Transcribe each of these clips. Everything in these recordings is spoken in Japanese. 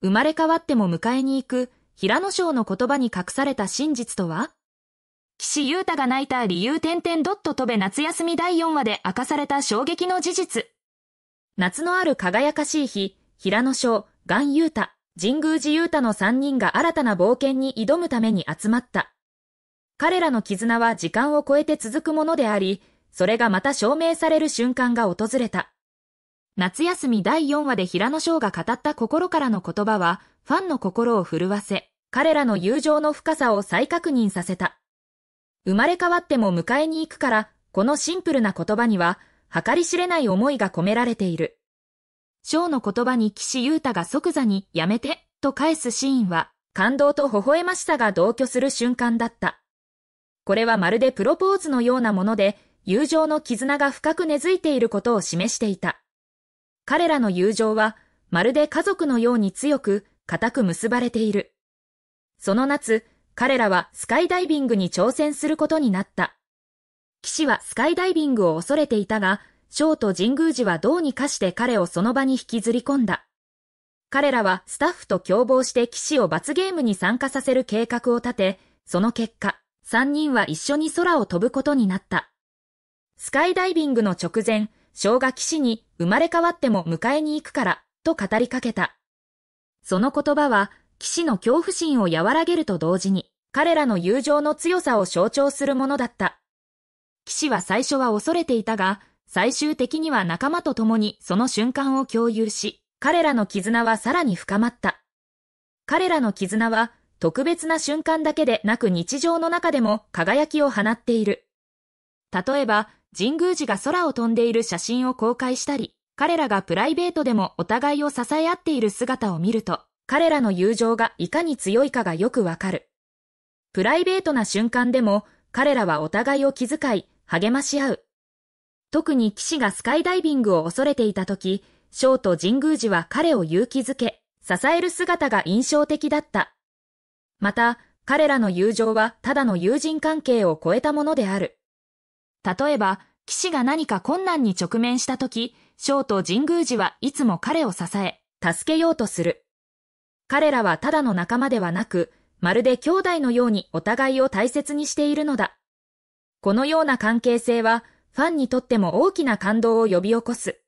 生まれ変わっても迎えに行く平野翔の言葉に隠された真実とは岸優太が泣いた理由点々ドット飛べ夏休み第4話で明かされた衝撃の事実。夏のある輝かしい日、平野翔、岩優太、神宮寺優太の3人が新たな冒険に挑むために集まった。彼らの絆は時間を超えて続くものであり、それがまた証明される瞬間が訪れた。夏休み第4話で平野翔が語った心からの言葉は、ファンの心を震わせ、彼らの友情の深さを再確認させた。生まれ変わっても迎えに行くから、このシンプルな言葉には、計り知れない思いが込められている。翔の言葉に岸優太が即座に、やめて、と返すシーンは、感動と微笑ましさが同居する瞬間だった。これはまるでプロポーズのようなもので、友情の絆が深く根付いていることを示していた。彼らの友情は、まるで家族のように強く、固く結ばれている。その夏、彼らはスカイダイビングに挑戦することになった。騎士はスカイダイビングを恐れていたが、ショーと神宮寺はどうにかして彼をその場に引きずり込んだ。彼らはスタッフと共謀して騎士を罰ゲームに参加させる計画を立て、その結果、3人は一緒に空を飛ぶことになった。スカイダイビングの直前、生姜騎士に生まれ変わっても迎えに行くから、と語りかけた。その言葉は、騎士の恐怖心を和らげると同時に、彼らの友情の強さを象徴するものだった。騎士は最初は恐れていたが、最終的には仲間と共にその瞬間を共有し、彼らの絆はさらに深まった。彼らの絆は、特別な瞬間だけでなく日常の中でも輝きを放っている。例えば、神宮寺が空を飛んでいる写真を公開したり、彼らがプライベートでもお互いを支え合っている姿を見ると、彼らの友情がいかに強いかがよくわかる。プライベートな瞬間でも、彼らはお互いを気遣い、励まし合う。特に騎士がスカイダイビングを恐れていた時、ショーと神宮寺は彼を勇気づけ、支える姿が印象的だった。また、彼らの友情はただの友人関係を超えたものである。例えば、騎士が何か困難に直面した時、き、と神宮寺はいつも彼を支え、助けようとする。彼らはただの仲間ではなく、まるで兄弟のようにお互いを大切にしているのだ。このような関係性は、ファンにとっても大きな感動を呼び起こす。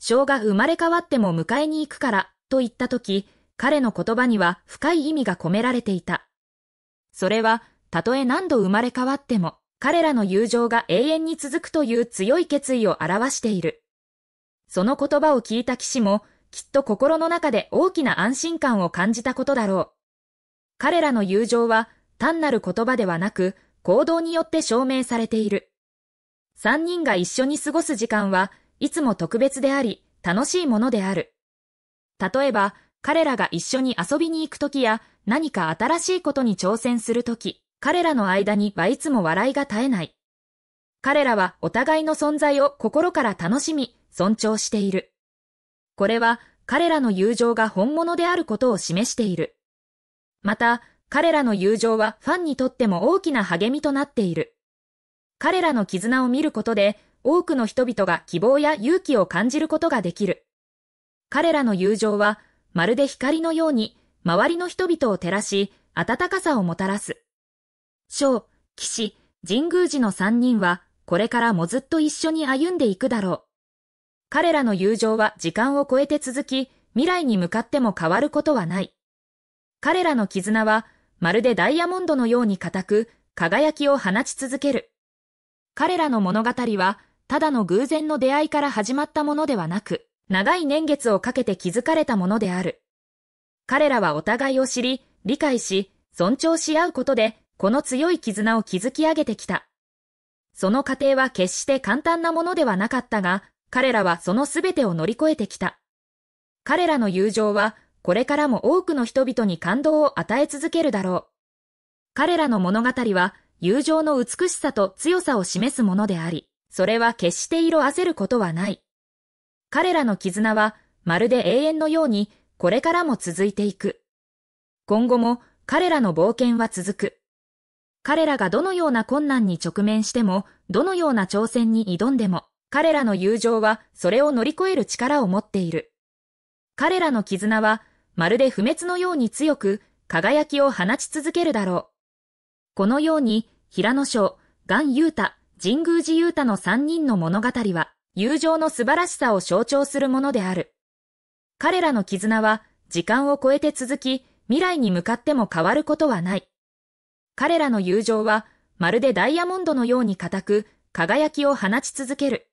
将が生まれ変わっても迎えに行くから、と言った時、彼の言葉には深い意味が込められていた。それは、たとえ何度生まれ変わっても、彼らの友情が永遠に続くという強い決意を表している。その言葉を聞いた騎士も、きっと心の中で大きな安心感を感じたことだろう。彼らの友情は、単なる言葉ではなく、行動によって証明されている。三人が一緒に過ごす時間は、いつも特別であり、楽しいものである。例えば、彼らが一緒に遊びに行くときや、何か新しいことに挑戦するとき、彼らの間にはいつも笑いが絶えない。彼らはお互いの存在を心から楽しみ、尊重している。これは彼らの友情が本物であることを示している。また、彼らの友情はファンにとっても大きな励みとなっている。彼らの絆を見ることで、多くの人々が希望や勇気を感じることができる。彼らの友情は、まるで光のように、周りの人々を照らし、温かさをもたらす。騎士、神宮寺の3人は、これからもずっと一緒に歩んでいくだろう。彼らの友情は時間を超えて続き、未来に向かっても変わることはない。彼らの絆は、まるでダイヤモンドのように固く、輝きを放ち続ける。彼らの物語は、ただの偶然の出会いから始まったものではなく、長い年月をかけて築かれたものである。彼らはお互いを知り、理解し、尊重し合うことで、この強い絆を築き上げてきた。その過程は決して簡単なものではなかったが、彼らはその全てを乗り越えてきた。彼らの友情は、これからも多くの人々に感動を与え続けるだろう。彼らの物語は、友情の美しさと強さを示すものであり、それは決して色あせることはない。彼らの絆は、まるで永遠のように、これからも続いていく。今後も、彼らの冒険は続く。彼らがどのような困難に直面しても、どのような挑戦に挑んでも、彼らの友情はそれを乗り越える力を持っている。彼らの絆は、まるで不滅のように強く、輝きを放ち続けるだろう。このように、平野省、岩優太、神宮寺優太の三人の物語は、友情の素晴らしさを象徴するものである。彼らの絆は、時間を超えて続き、未来に向かっても変わることはない。彼らの友情は、まるでダイヤモンドのように固く、輝きを放ち続ける。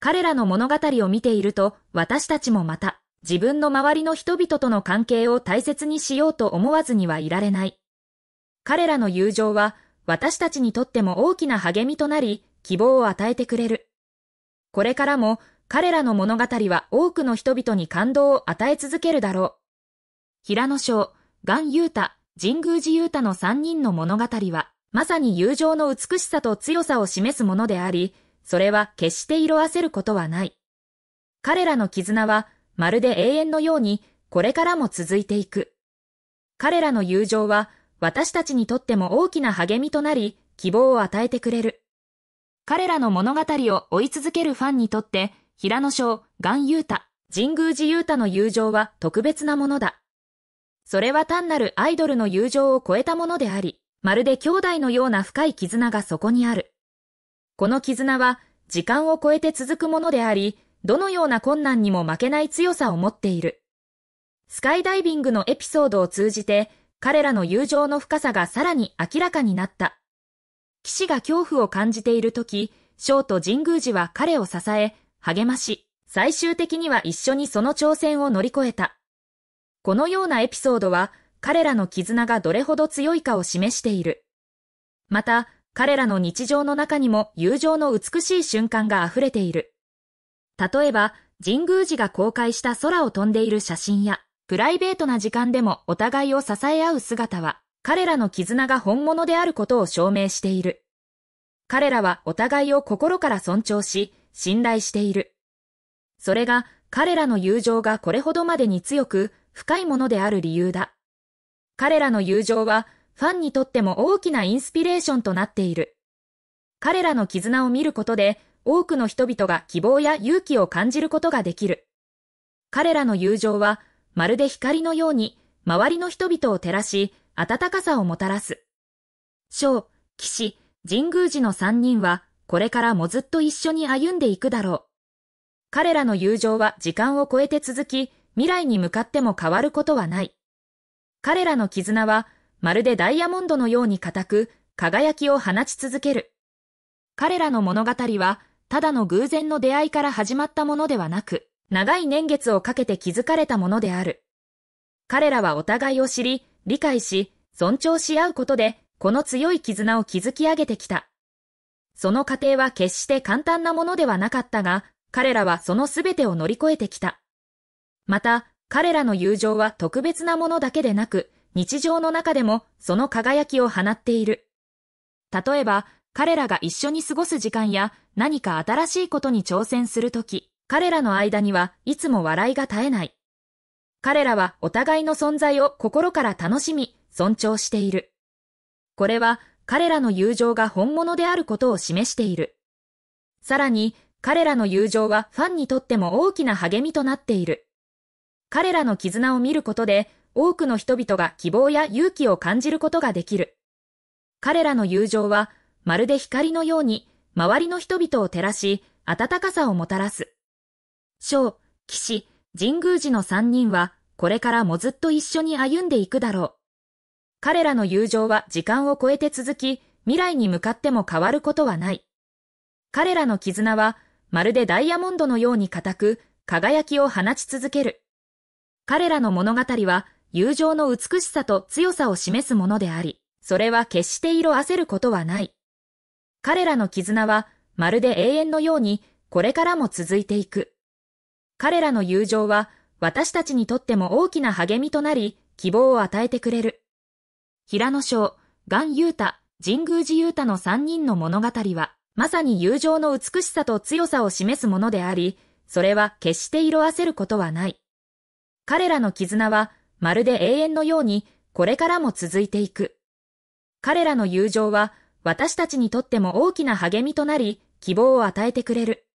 彼らの物語を見ていると、私たちもまた、自分の周りの人々との関係を大切にしようと思わずにはいられない。彼らの友情は、私たちにとっても大きな励みとなり、希望を与えてくれる。これからも、彼らの物語は多くの人々に感動を与え続けるだろう。平野省、岩雄太。神宮寺勇太の3人の物語は、まさに友情の美しさと強さを示すものであり、それは決して色あせることはない。彼らの絆は、まるで永遠のように、これからも続いていく。彼らの友情は、私たちにとっても大きな励みとなり、希望を与えてくれる。彼らの物語を追い続けるファンにとって、平野翔、岩優太、神宮寺優太の友情は特別なものだ。それは単なるアイドルの友情を超えたものであり、まるで兄弟のような深い絆がそこにある。この絆は時間を超えて続くものであり、どのような困難にも負けない強さを持っている。スカイダイビングのエピソードを通じて、彼らの友情の深さがさらに明らかになった。騎士が恐怖を感じているとき、ショーと神宮寺は彼を支え、励まし、最終的には一緒にその挑戦を乗り越えた。このようなエピソードは彼らの絆がどれほど強いかを示している。また、彼らの日常の中にも友情の美しい瞬間が溢れている。例えば、神宮寺が公開した空を飛んでいる写真や、プライベートな時間でもお互いを支え合う姿は、彼らの絆が本物であることを証明している。彼らはお互いを心から尊重し、信頼している。それが彼らの友情がこれほどまでに強く、深いものである理由だ。彼らの友情はファンにとっても大きなインスピレーションとなっている。彼らの絆を見ることで多くの人々が希望や勇気を感じることができる。彼らの友情はまるで光のように周りの人々を照らし暖かさをもたらす。小、騎士、神宮寺の三人はこれからもずっと一緒に歩んでいくだろう。彼らの友情は時間を超えて続き、未来に向かっても変わることはない。彼らの絆は、まるでダイヤモンドのように固く、輝きを放ち続ける。彼らの物語は、ただの偶然の出会いから始まったものではなく、長い年月をかけて築かれたものである。彼らはお互いを知り、理解し、尊重し合うことで、この強い絆を築き上げてきた。その過程は決して簡単なものではなかったが、彼らはその全てを乗り越えてきた。また、彼らの友情は特別なものだけでなく、日常の中でもその輝きを放っている。例えば、彼らが一緒に過ごす時間や何か新しいことに挑戦するとき、彼らの間にはいつも笑いが絶えない。彼らはお互いの存在を心から楽しみ、尊重している。これは彼らの友情が本物であることを示している。さらに、彼らの友情はファンにとっても大きな励みとなっている。彼らの絆を見ることで、多くの人々が希望や勇気を感じることができる。彼らの友情は、まるで光のように、周りの人々を照らし、温かさをもたらす。小、騎士、神宮寺の三人は、これからもずっと一緒に歩んでいくだろう。彼らの友情は時間を超えて続き、未来に向かっても変わることはない。彼らの絆は、まるでダイヤモンドのように固く、輝きを放ち続ける。彼らの物語は友情の美しさと強さを示すものであり、それは決して色あせることはない。彼らの絆はまるで永遠のようにこれからも続いていく。彼らの友情は私たちにとっても大きな励みとなり希望を与えてくれる。平野翔、岩ン・太、神宮寺ユ太の3人の物語は、まさに友情の美しさと強さを示すものであり、それは決して色あせることはない。彼らの絆は、まるで永遠のように、これからも続いていく。彼らの友情は、私たちにとっても大きな励みとなり、希望を与えてくれる。